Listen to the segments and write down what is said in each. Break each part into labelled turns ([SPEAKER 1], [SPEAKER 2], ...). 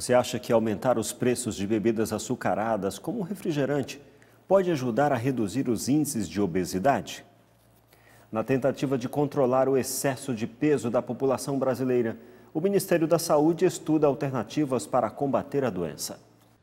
[SPEAKER 1] Você acha que aumentar os preços de bebidas açucaradas, como refrigerante, pode ajudar a reduzir os índices de obesidade? Na tentativa de controlar o excesso de peso da população brasileira, o Ministério da Saúde estuda alternativas para combater a doença.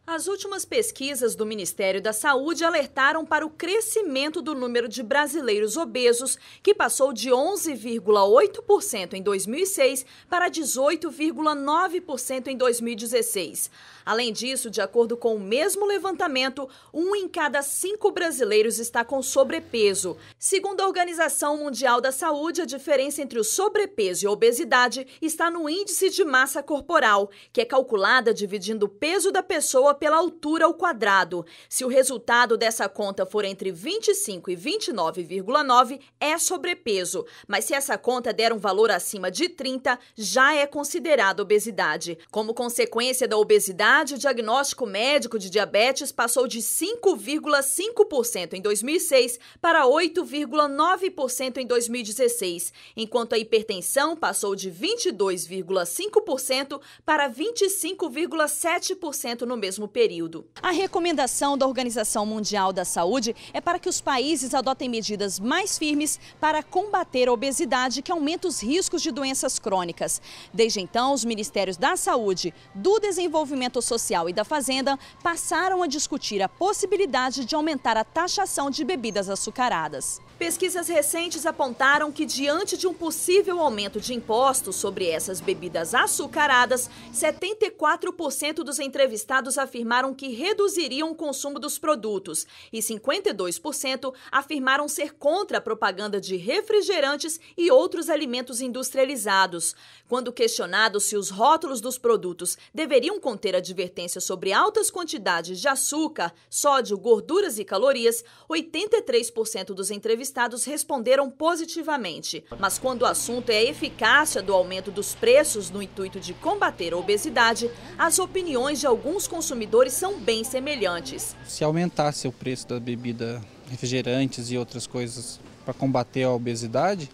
[SPEAKER 2] As últimas pesquisas do Ministério da Saúde alertaram para o crescimento do número de brasileiros obesos, que passou de 11,8% em 2006 para 18,9% em 2016. Além disso, de acordo com o mesmo levantamento, um em cada cinco brasileiros está com sobrepeso. Segundo a Organização Mundial da Saúde, a diferença entre o sobrepeso e a obesidade está no índice de massa corporal, que é calculada dividindo o peso da pessoa pela altura ao quadrado. Se o resultado dessa conta for entre 25 e 29,9, é sobrepeso, mas se essa conta der um valor acima de 30, já é considerada obesidade. Como consequência da obesidade, o diagnóstico médico de diabetes passou de 5,5% em 2006 para 8,9% em 2016, enquanto a hipertensão passou de 22,5% para 25,7% no mesmo mesmo período. A recomendação da Organização Mundial da Saúde é para que os países adotem medidas mais firmes para combater a obesidade que aumenta os riscos de doenças crônicas. Desde então, os ministérios da Saúde, do Desenvolvimento Social e da Fazenda passaram a discutir a possibilidade de aumentar a taxação de bebidas açucaradas. Pesquisas recentes apontaram que, diante de um possível aumento de impostos sobre essas bebidas açucaradas, 74% dos entrevistados afirmaram que reduziriam o consumo dos produtos e 52% afirmaram ser contra a propaganda de refrigerantes e outros alimentos industrializados. Quando questionado se os rótulos dos produtos deveriam conter advertências sobre altas quantidades de açúcar, sódio, gorduras e calorias, 83% dos entrevistados entrevistados responderam positivamente. Mas quando o assunto é a eficácia do aumento dos preços no intuito de combater a obesidade, as opiniões de alguns consumidores são bem semelhantes.
[SPEAKER 3] Se aumentasse o preço da bebida refrigerantes e outras coisas para combater a obesidade,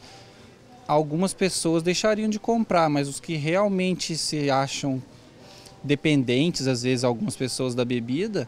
[SPEAKER 3] algumas pessoas deixariam de comprar, mas os que realmente se acham dependentes, às vezes, algumas pessoas da bebida,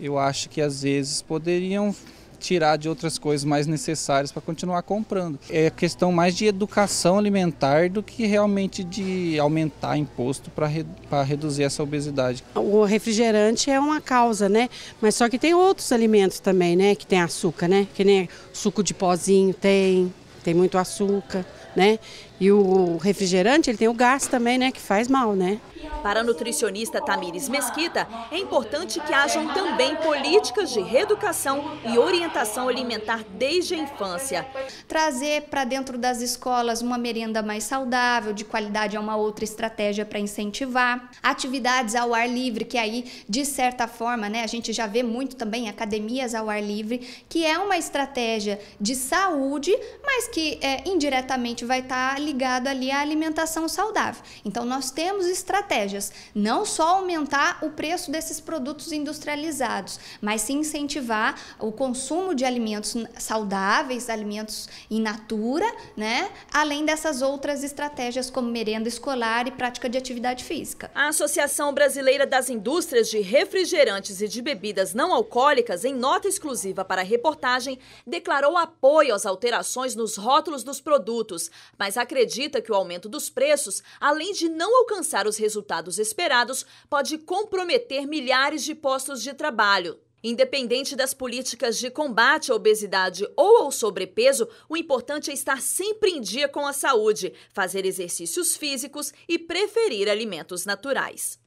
[SPEAKER 3] eu acho que às vezes poderiam tirar de outras coisas mais necessárias para continuar comprando. É questão mais de educação alimentar do que realmente de aumentar imposto para re, reduzir essa obesidade.
[SPEAKER 4] O refrigerante é uma causa, né? Mas só que tem outros alimentos também, né? Que tem açúcar, né? Que nem suco de pozinho tem, tem muito açúcar, né? E o refrigerante, ele tem o gás também, né? Que faz mal, né?
[SPEAKER 2] Para a nutricionista Tamires Mesquita, é importante que hajam também políticas de reeducação e orientação alimentar desde a infância. Trazer para dentro das escolas uma merenda mais saudável, de qualidade, é uma outra estratégia para incentivar. Atividades ao ar livre, que aí, de certa forma, né, a gente já vê muito também academias ao ar livre, que é uma estratégia de saúde, mas que é, indiretamente vai estar tá ligado ali à alimentação saudável. Então, nós temos estratégias não só aumentar o preço desses produtos industrializados, mas sim incentivar o consumo de alimentos saudáveis, alimentos in natura, né? Além dessas outras estratégias como merenda escolar e prática de atividade física. A Associação Brasileira das Indústrias de Refrigerantes e de Bebidas Não Alcoólicas, em nota exclusiva para a reportagem, declarou apoio às alterações nos rótulos dos produtos, mas acredita que o aumento dos preços, além de não alcançar os resultados resultados esperados pode comprometer milhares de postos de trabalho. Independente das políticas de combate à obesidade ou ao sobrepeso, o importante é estar sempre em dia com a saúde, fazer exercícios físicos e preferir alimentos naturais.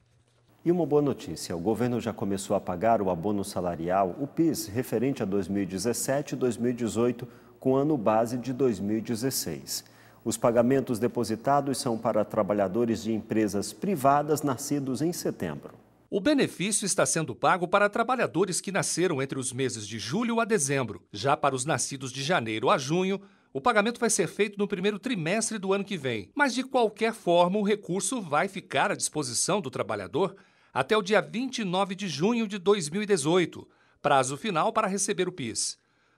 [SPEAKER 3] E
[SPEAKER 1] uma boa notícia: o governo já começou a pagar o abono salarial, o PIS, referente a 2017 e 2018, com ano base de 2016. Os pagamentos depositados são para trabalhadores de empresas privadas nascidos em setembro.
[SPEAKER 3] O benefício está sendo pago para trabalhadores que nasceram entre os meses de julho a dezembro. Já para os nascidos de janeiro a junho, o pagamento vai ser feito no primeiro trimestre do ano que vem. Mas, de qualquer forma, o recurso vai ficar à disposição do trabalhador até o dia 29 de junho de 2018, prazo final para receber o PIS.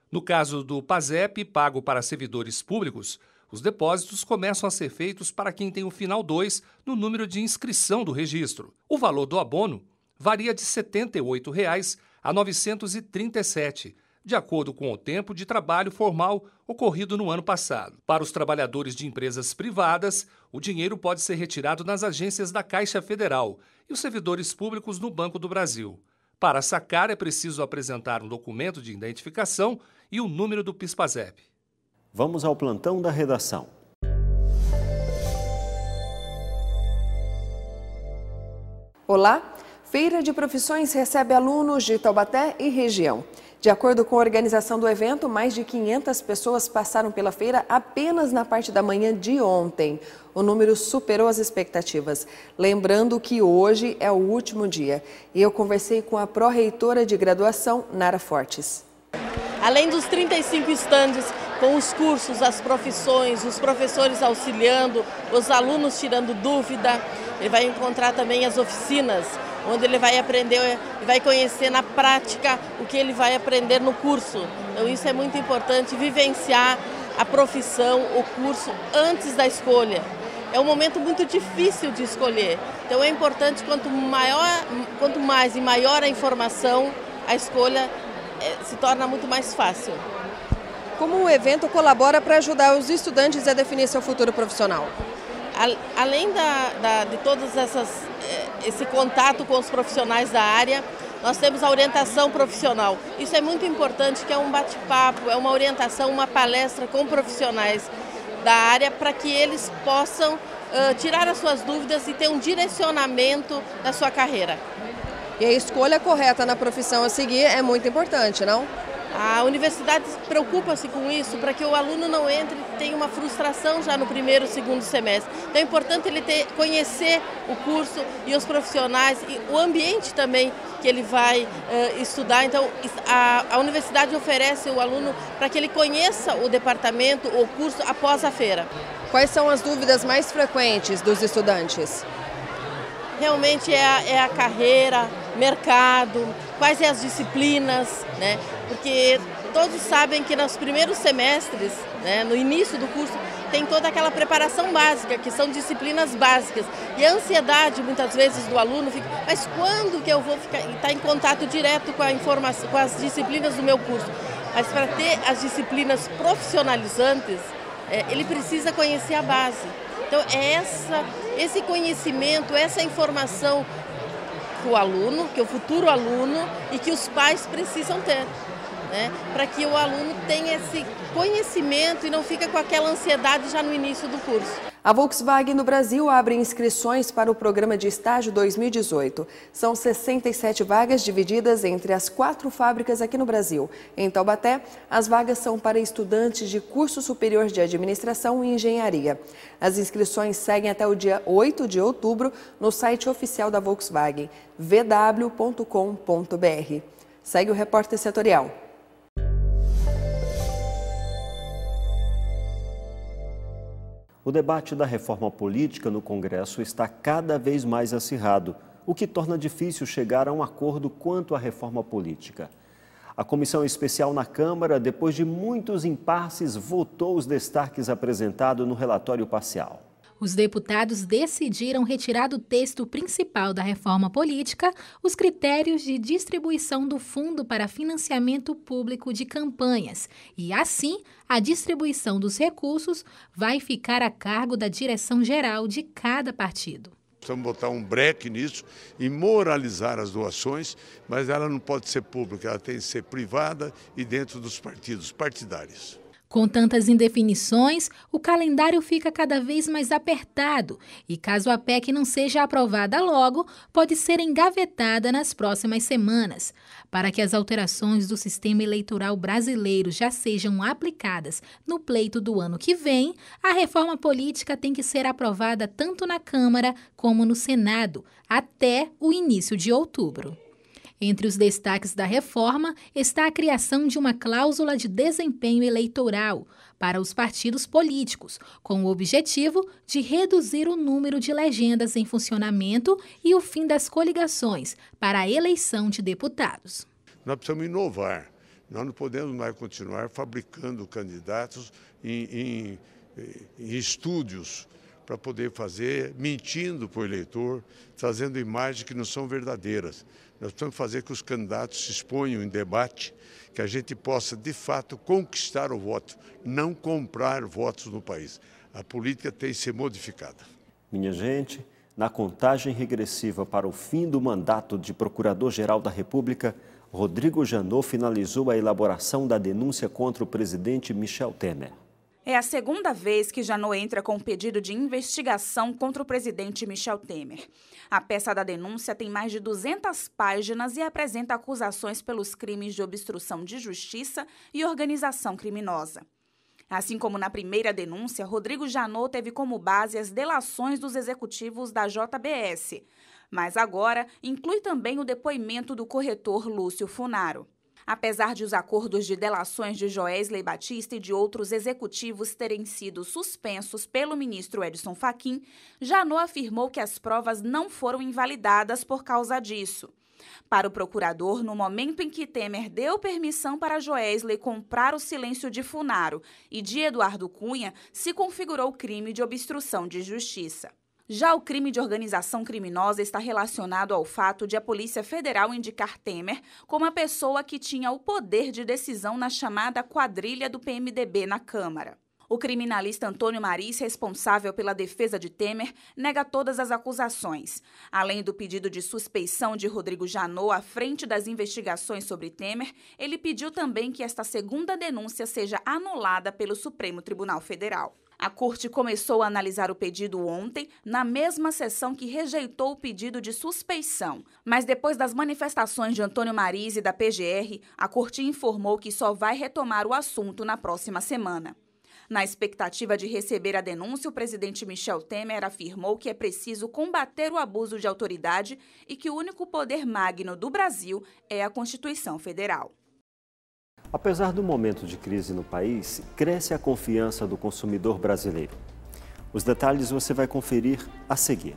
[SPEAKER 3] No caso do PASEP, pago para servidores públicos, os depósitos começam a ser feitos para quem tem o final 2 no número de inscrição do registro. O valor do abono varia de R$ 78,00 a R$ 937, de acordo com o tempo de trabalho formal ocorrido no ano passado. Para os trabalhadores de empresas privadas, o dinheiro pode ser retirado nas agências da Caixa Federal e os servidores públicos no Banco do Brasil. Para sacar, é preciso apresentar um documento de identificação e o número do PISPAZEP.
[SPEAKER 1] Vamos ao plantão da redação.
[SPEAKER 3] Olá!
[SPEAKER 5] Feira de Profissões recebe alunos de Taubaté e região. De acordo com a organização do evento, mais de 500 pessoas passaram pela feira apenas na parte da manhã de ontem. O número superou as expectativas. Lembrando que hoje é o último dia. E eu conversei com a pró-reitora de graduação, Nara Fortes.
[SPEAKER 4] Além dos 35 estandes com os cursos, as profissões, os professores auxiliando, os alunos tirando dúvida. Ele vai encontrar também as oficinas, onde ele vai aprender, vai conhecer na prática o que ele vai aprender no curso. Então isso é muito importante, vivenciar a profissão, o curso antes da escolha. É um momento muito difícil de escolher. Então é importante quanto maior, quanto mais e maior a informação, a escolha eh, se torna muito mais fácil. Como o evento colabora para ajudar os estudantes a definir seu futuro profissional? Além da, da, de todos essas, eh, esse contato com os profissionais da área, nós temos a orientação profissional. Isso é muito importante, que é um bate-papo, é uma orientação, uma palestra com profissionais da área para que eles possam uh, tirar as suas dúvidas e ter um direcionamento da sua carreira. E a escolha correta na profissão a seguir é muito importante, não? A universidade preocupa-se com isso para que o aluno não entre e tenha uma frustração já no primeiro, segundo semestre. Então é importante ele ter, conhecer o curso e os profissionais e o ambiente também que ele vai uh, estudar. Então a, a universidade oferece o aluno para que ele conheça o departamento, o curso após a feira. Quais são as dúvidas mais frequentes dos estudantes? Realmente é a, é a carreira, mercado, quais são é as disciplinas, né? Porque todos sabem que nos primeiros semestres, né, no início do curso, tem toda aquela preparação básica, que são disciplinas básicas. E a ansiedade, muitas vezes, do aluno fica, mas quando que eu vou ficar, estar tá em contato direto com, a informação, com as disciplinas do meu curso? Mas para ter as disciplinas profissionalizantes, é, ele precisa conhecer a base. Então, é essa, esse conhecimento, essa informação que o aluno, que é o futuro aluno e que os pais precisam ter. Né, para que o aluno tenha esse conhecimento e não fica com aquela ansiedade já no início do curso.
[SPEAKER 5] A Volkswagen no Brasil abre inscrições para o programa de estágio 2018. São 67 vagas divididas entre as quatro fábricas aqui no Brasil. Em Taubaté, as vagas são para estudantes de curso superior de administração e engenharia. As inscrições seguem até o dia 8 de outubro no site oficial da Volkswagen, vw.com.br. Segue o repórter setorial.
[SPEAKER 1] O debate da reforma política no Congresso está cada vez mais acirrado, o que torna difícil chegar a um acordo quanto à reforma política. A comissão especial na Câmara, depois de muitos impasses, votou os destaques apresentados no relatório parcial.
[SPEAKER 6] Os deputados decidiram retirar do texto principal da reforma política os critérios de distribuição do fundo para financiamento público de campanhas e, assim, a distribuição dos recursos vai ficar a cargo da direção geral de cada partido
[SPEAKER 1] precisamos botar um breque nisso e moralizar as doações, mas ela não pode ser pública, ela tem que ser privada e dentro dos partidos partidários.
[SPEAKER 6] Com tantas indefinições, o calendário fica cada vez mais apertado e, caso a PEC não seja aprovada logo, pode ser engavetada nas próximas semanas. Para que as alterações do sistema eleitoral brasileiro já sejam aplicadas no pleito do ano que vem, a reforma política tem que ser aprovada tanto na Câmara como no Senado, até o início de outubro. Entre os destaques da reforma está a criação de uma cláusula de desempenho eleitoral para os partidos políticos, com o objetivo de reduzir o número de legendas em funcionamento e o fim das coligações para a eleição de deputados.
[SPEAKER 1] Nós precisamos inovar. Nós não podemos mais continuar fabricando candidatos em, em, em estúdios para poder fazer, mentindo para o eleitor, trazendo imagens que não são verdadeiras. Nós temos que fazer que os candidatos se exponham em debate, que a gente possa, de fato, conquistar o voto, não comprar votos no país. A política tem que ser modificada. Minha gente, na contagem regressiva para o fim do mandato de Procurador-Geral da República, Rodrigo Janot finalizou a elaboração da denúncia contra o presidente Michel Temer.
[SPEAKER 7] É a segunda vez que Janot entra com um pedido de investigação contra o presidente Michel Temer. A peça da denúncia tem mais de 200 páginas e apresenta acusações pelos crimes de obstrução de justiça e organização criminosa. Assim como na primeira denúncia, Rodrigo Janot teve como base as delações dos executivos da JBS, mas agora inclui também o depoimento do corretor Lúcio Funaro. Apesar de os acordos de delações de Joesley Batista e de outros executivos terem sido suspensos pelo ministro Edson Fachin, Janot afirmou que as provas não foram invalidadas por causa disso. Para o procurador, no momento em que Temer deu permissão para Joesley comprar o silêncio de Funaro e de Eduardo Cunha, se configurou crime de obstrução de justiça. Já o crime de organização criminosa está relacionado ao fato de a Polícia Federal indicar Temer como a pessoa que tinha o poder de decisão na chamada quadrilha do PMDB na Câmara. O criminalista Antônio Maris, responsável pela defesa de Temer, nega todas as acusações. Além do pedido de suspeição de Rodrigo Janot à frente das investigações sobre Temer, ele pediu também que esta segunda denúncia seja anulada pelo Supremo Tribunal Federal. A corte começou a analisar o pedido ontem, na mesma sessão que rejeitou o pedido de suspeição. Mas depois das manifestações de Antônio Mariz e da PGR, a corte informou que só vai retomar o assunto na próxima semana. Na expectativa de receber a denúncia, o presidente Michel Temer afirmou que é preciso combater o abuso de autoridade e que o único poder magno do Brasil é a Constituição Federal.
[SPEAKER 1] Apesar do momento de crise no país, cresce a confiança do consumidor brasileiro. Os detalhes você vai conferir a seguir.